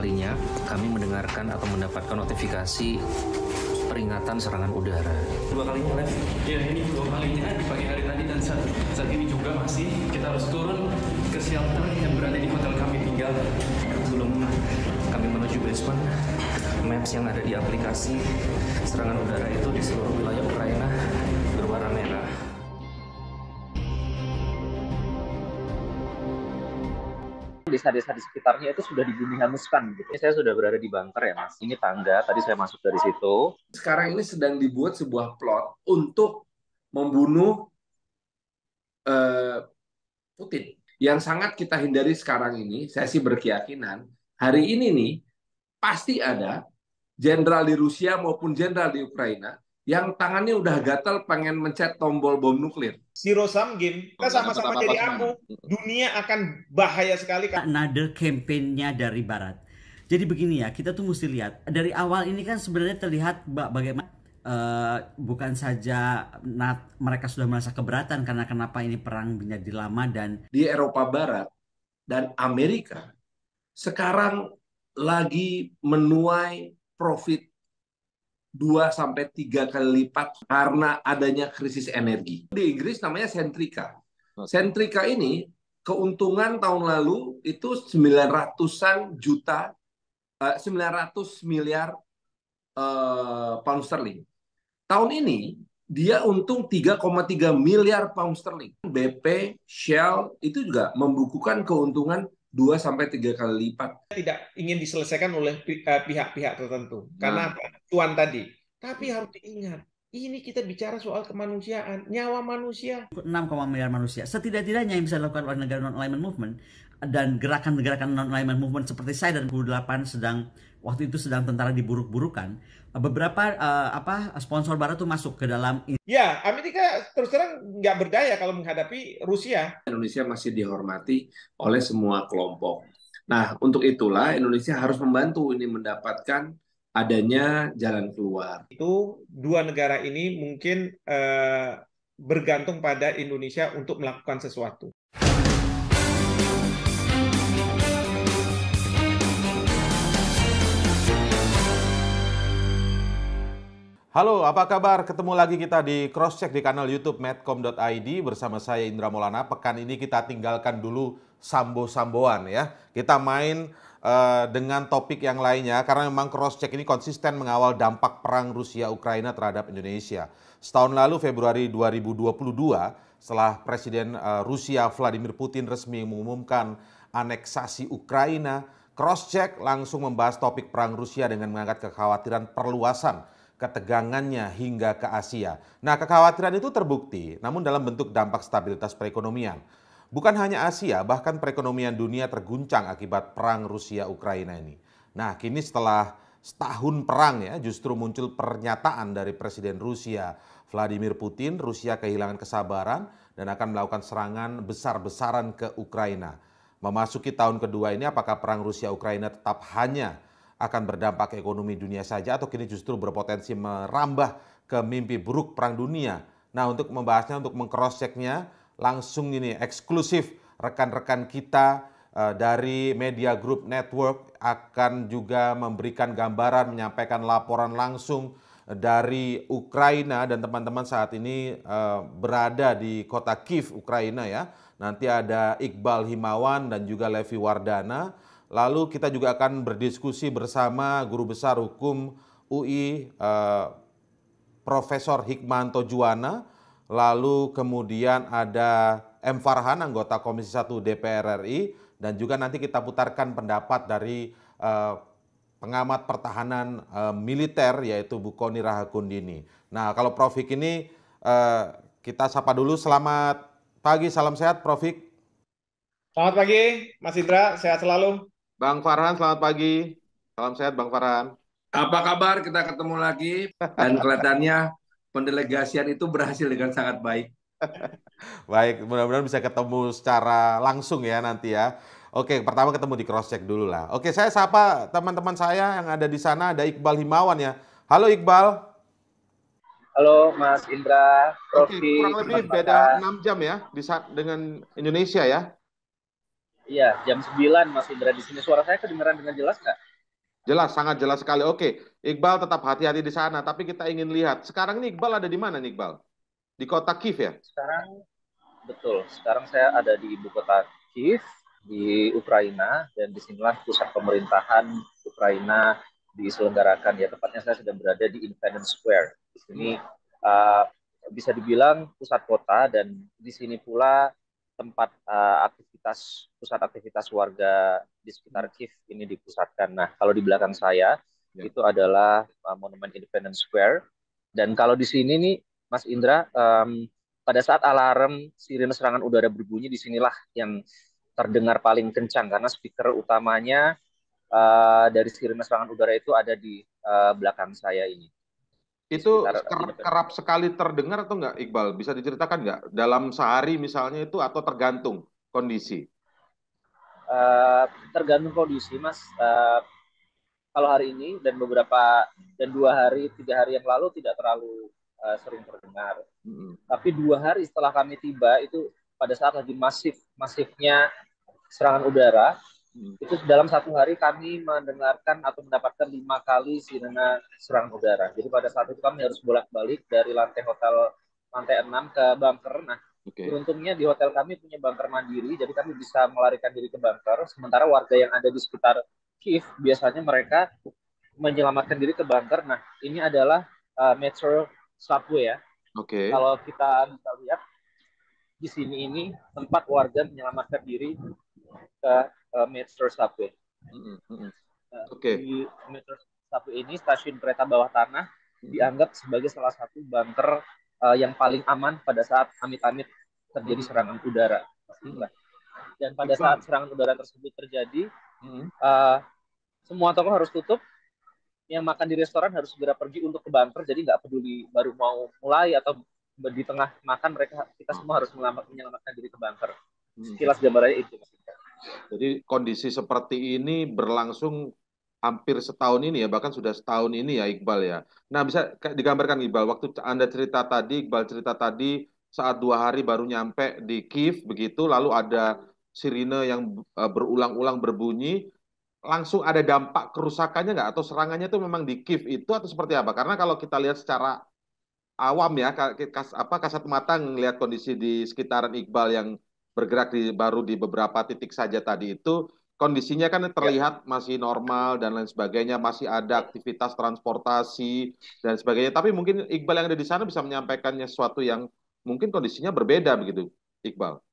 kalinya kami mendengarkan atau mendapatkan notifikasi peringatan serangan udara. Dua kalinya, Lev? Ya, ini dua kalinya di pagi hari tadi dan saat, saat ini juga masih kita harus turun ke shelter yang berada di hotel kami tinggal. Sebelum kami menuju basement, maps yang ada di aplikasi serangan udara itu di seluruh wilayah Ukraina berwarna merah. desa-desa di sekitarnya itu sudah dibumi hanguskan. Gitu. saya sudah berada di bunker ya mas. Ini tangga, tadi saya masuk dari situ. Sekarang ini sedang dibuat sebuah plot untuk membunuh uh, Putin. Yang sangat kita hindari sekarang ini, saya sih berkeyakinan, hari ini nih pasti ada jenderal di Rusia maupun jenderal di Ukraina yang tangannya udah gatal pengen mencet tombol bom nuklir. Zero sum game. Kita sama-sama jadi aku, Dunia akan bahaya sekali. Another campaign-nya dari Barat. Jadi begini ya, kita tuh mesti lihat. Dari awal ini kan sebenarnya terlihat bagaimana Uh, bukan saja nat, mereka sudah merasa keberatan karena kenapa ini perang menjadi lama dan di Eropa Barat dan Amerika sekarang lagi menuai profit dua sampai tiga kali lipat karena adanya krisis energi. Di Inggris namanya sentrika. Sentrika ini keuntungan tahun lalu itu sembilan ratusan juta eh, sembilan ratus miliar uh, pound sterling. Tahun ini dia untung 3,3 miliar pound sterling. BP, Shell itu juga membukukan keuntungan Dua sampai tiga kali lipat. Tidak ingin diselesaikan oleh eh, pihak-pihak tertentu karena nah. tadi. Tapi harus diingat ini kita bicara soal kemanusiaan, nyawa manusia. 6, miliar manusia. Setidak-tidaknya yang bisa dilakukan oleh negara non-alignment movement dan gerakan-gerakan non-alignment movement seperti saya dan 28 sedang waktu itu sedang tentara diburuk-burukan. Beberapa uh, apa sponsor barat tuh masuk ke dalam. Ya, Amerika terus terang nggak berdaya kalau menghadapi Rusia. Indonesia masih dihormati oleh semua kelompok. Nah, untuk itulah Indonesia harus membantu ini mendapatkan adanya jalan keluar. Itu dua negara ini mungkin eh, bergantung pada Indonesia untuk melakukan sesuatu. Halo, apa kabar? Ketemu lagi kita di Crosscheck di kanal YouTube medcom.id bersama saya Indra Maulana. Pekan ini kita tinggalkan dulu sambo-samboan ya. Kita main uh, dengan topik yang lainnya karena memang Crosscheck ini konsisten mengawal dampak perang Rusia Ukraina terhadap Indonesia. Setahun lalu Februari 2022 setelah Presiden uh, Rusia Vladimir Putin resmi mengumumkan aneksasi Ukraina, Crosscheck langsung membahas topik perang Rusia dengan mengangkat kekhawatiran perluasan ketegangannya hingga ke Asia. Nah, kekhawatiran itu terbukti, namun dalam bentuk dampak stabilitas perekonomian. Bukan hanya Asia, bahkan perekonomian dunia terguncang akibat perang Rusia-Ukraina ini. Nah, kini setelah setahun perang ya, justru muncul pernyataan dari Presiden Rusia Vladimir Putin, Rusia kehilangan kesabaran dan akan melakukan serangan besar-besaran ke Ukraina. Memasuki tahun kedua ini, apakah perang Rusia-Ukraina tetap hanya akan berdampak ke ekonomi dunia saja atau kini justru berpotensi merambah ke mimpi buruk perang dunia. Nah, untuk membahasnya untuk mengcrosschecknya langsung ini eksklusif rekan-rekan kita uh, dari Media Group Network akan juga memberikan gambaran menyampaikan laporan langsung eh, dari Ukraina dan teman-teman saat ini uh, berada di kota Kiev Ukraina ya. Nanti ada Iqbal Himawan dan juga Levi Wardana Lalu kita juga akan berdiskusi bersama Guru Besar Hukum UI eh, Profesor Hikmanto Juwana. Lalu kemudian ada M. Farhan, anggota Komisi 1 DPR RI. Dan juga nanti kita putarkan pendapat dari eh, pengamat pertahanan eh, militer yaitu Bu Koni Rahakundini. Nah kalau Prof. Hik ini eh, kita sapa dulu. Selamat pagi, salam sehat Prof. Hik. Selamat pagi, Mas Indra. Sehat selalu. Bang Farhan, selamat pagi. Salam sehat, Bang Farhan. Apa kabar? Kita ketemu lagi. Dan kelihatannya pendelegasian itu berhasil dengan sangat baik. baik, mudah-mudahan bisa ketemu secara langsung ya nanti ya. Oke, pertama ketemu di cross check dulu lah. Oke, saya sapa teman-teman saya yang ada di sana ada Iqbal Himawan ya. Halo Iqbal. Halo Mas Indra, Prof. Oke, kurang lebih beda 6 jam ya di dengan Indonesia ya. Iya, jam 9 Mas Indra di sini. Suara saya kedengaran dengan jelas nggak? Jelas, sangat jelas sekali. Oke, Iqbal tetap hati-hati di sana, tapi kita ingin lihat. Sekarang ini Iqbal ada di mana nih Iqbal? Di kota Kiev ya? Sekarang, betul. Sekarang saya ada di ibu kota Kiev, di Ukraina, dan disinilah pusat pemerintahan Ukraina diselenggarakan. Ya, tepatnya saya sedang berada di Independence Square. Di sini hmm. uh, bisa dibilang pusat kota, dan di sini pula tempat uh, aktivitas pusat aktivitas warga di sekitar hmm. Kiev ini dipusatkan. Nah, kalau di belakang saya ya. itu adalah uh, Monumen Independence Square. Dan kalau di sini nih, Mas Indra, um, pada saat alarm sirine serangan udara berbunyi, di sinilah yang terdengar paling kencang karena speaker utamanya uh, dari sirine serangan udara itu ada di uh, belakang saya ini itu kerap, gitu. kerap sekali terdengar atau enggak Iqbal? Bisa diceritakan enggak? Dalam sehari misalnya itu atau tergantung kondisi? Uh, tergantung kondisi mas. Uh, kalau hari ini dan beberapa dan dua hari tiga hari yang lalu tidak terlalu uh, sering terdengar. Mm -hmm. Tapi dua hari setelah kami tiba itu pada saat lagi masif masifnya serangan udara Hmm. Itu dalam satu hari kami mendengarkan atau mendapatkan lima kali sirena serangan udara. Jadi pada saat itu kami harus bolak-balik dari lantai hotel lantai 6 ke bunker. Nah, okay. beruntungnya di hotel kami punya bunker mandiri, jadi kami bisa melarikan diri ke bunker. Sementara warga yang ada di sekitar Kiev biasanya mereka menyelamatkan diri ke bunker. Nah, ini adalah uh, metro subway ya. Oke. Okay. Kalau kita bisa lihat di sini ini tempat warga menyelamatkan diri ke uh, eh, Metro Subway. Mm -hmm. Nah, Oke. Okay. Di Metro Subway ini stasiun kereta bawah tanah mm -hmm. dianggap sebagai salah satu bunker uh, yang paling aman pada saat amit-amit terjadi serangan udara. Mm -hmm. Dan pada saat serangan udara tersebut terjadi, uh, semua toko harus tutup. Yang makan di restoran harus segera pergi untuk ke bunker, jadi nggak peduli baru mau mulai atau di tengah makan mereka kita semua harus menyelamatkan diri ke bunker. Sekilas gambarnya itu. Mas. Jadi kondisi seperti ini berlangsung hampir setahun ini ya, bahkan sudah setahun ini ya Iqbal ya. Nah bisa digambarkan Iqbal, waktu Anda cerita tadi, Iqbal cerita tadi saat dua hari baru nyampe di Kiev begitu, lalu ada sirine yang e, berulang-ulang berbunyi, langsung ada dampak kerusakannya nggak? Atau serangannya itu memang di Kiev itu atau seperti apa? Karena kalau kita lihat secara awam ya, kas, apa kasat mata ngelihat kondisi di sekitaran Iqbal yang bergerak di baru di beberapa titik saja tadi itu kondisinya kan terlihat masih normal dan lain sebagainya, masih ada aktivitas transportasi dan sebagainya. Tapi mungkin Iqbal yang ada di sana bisa menyampaikannya sesuatu yang mungkin kondisinya berbeda begitu, Iqbal.